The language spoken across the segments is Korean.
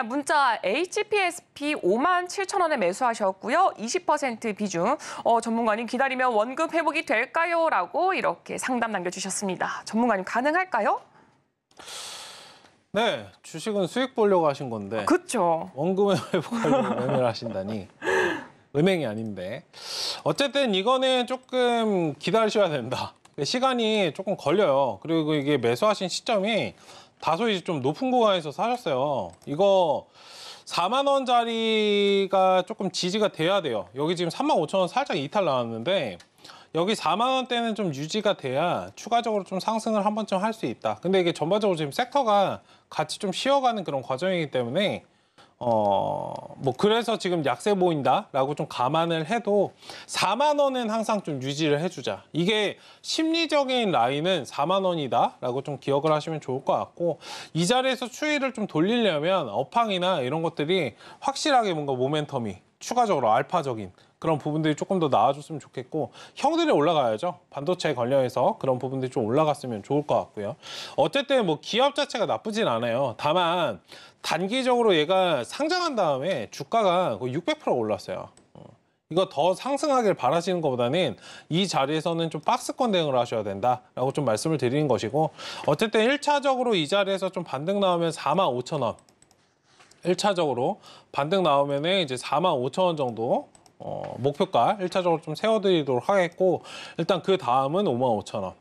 일단 문자 HPSP 5만 7천 원에 매수하셨고요. 20% 비중. 어, 전문가님 기다리면 원금 회복이 될까요? 라고 이렇게 상담 남겨주셨습니다. 전문가님 가능할까요? 네, 주식은 수익 보려고 하신 건데. 그렇죠. 원금을 회복하려고 매매를 하신다니. 은행이 아닌데. 어쨌든 이거는 조금 기다리셔야 된다. 시간이 조금 걸려요. 그리고 이게 매수하신 시점이 다소 이제 좀 높은 구간에서 사셨어요. 이거 4만 원짜리가 조금 지지가 돼야 돼요. 여기 지금 3만 5천 원 살짝 이탈 나왔는데 여기 4만 원대는 좀 유지가 돼야 추가적으로 좀 상승을 한 번쯤 할 수 있다. 근데 이게 전반적으로 지금 섹터가 같이 좀 쉬어가는 그런 과정이기 때문에 어뭐 그래서 지금 약세 보인다라고 좀 감안을 해도 4만 원은 항상 좀 유지를 해주자. 이게 심리적인 라인은 4만 원이다라고 좀 기억을 하시면 좋을 것 같고 이 자리에서 추이를 좀 돌리려면 업황이나 이런 것들이 확실하게 뭔가 모멘텀이 추가적으로 알파적인 그런 부분들이 조금 더 나아졌으면 좋겠고 형들이 올라가야죠. 반도체 관련해서 그런 부분들이 좀 올라갔으면 좋을 것 같고요. 어쨌든 뭐 기업 자체가 나쁘진 않아요. 다만 단기적으로 얘가 상장한 다음에 주가가 600% 올랐어요. 어, 이거 더 상승하길 바라시는 것보다는 이 자리에서는 좀 박스권 대응을 하셔야 된다라고 좀 말씀을 드리는 것이고 어쨌든 1차적으로 이 자리에서 좀 반등 나오면 4만 5천 원 1차적으로 반등 나오면 은 이제 4만 5천 원 정도 어, 목표가 1차적으로좀 세워드리도록 하겠고 일단 그 다음은 5만 5천 원.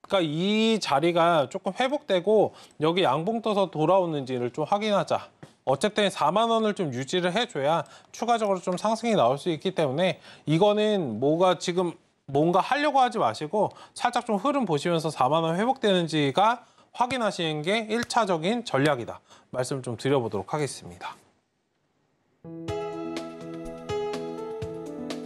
그러니까 이 자리가 조금 회복되고 여기 양봉 떠서 돌아오는지를 좀 확인하자. 어쨌든 4만 원을 좀 유지를 해줘야 추가적으로 좀 상승이 나올 수 있기 때문에 이거는 뭐가 지금 뭔가 하려고 하지 마시고 살짝 좀 흐름 보시면서 4만 원 회복되는지가 확인하시는 게 1차적인 전략이다. 말씀을 좀 드려보도록 하겠습니다.